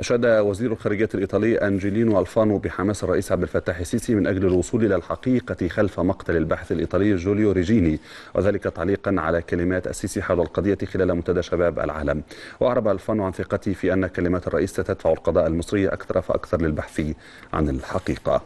أشاد وزير الخارجية الإيطالي أنجيلينو ألفانو بحماس الرئيس عبد الفتاح السيسي من أجل الوصول إلى الحقيقة خلف مقتل الباحث الإيطالي جوليو ريجيني وذلك تعليقا على كلمات السيسي حول القضية خلال منتدى شباب العالم وأعرب ألفانو عن ثقته في أن كلمات الرئيس ستدفع القضاء المصري أكثر فأكثر للبحث عن الحقيقة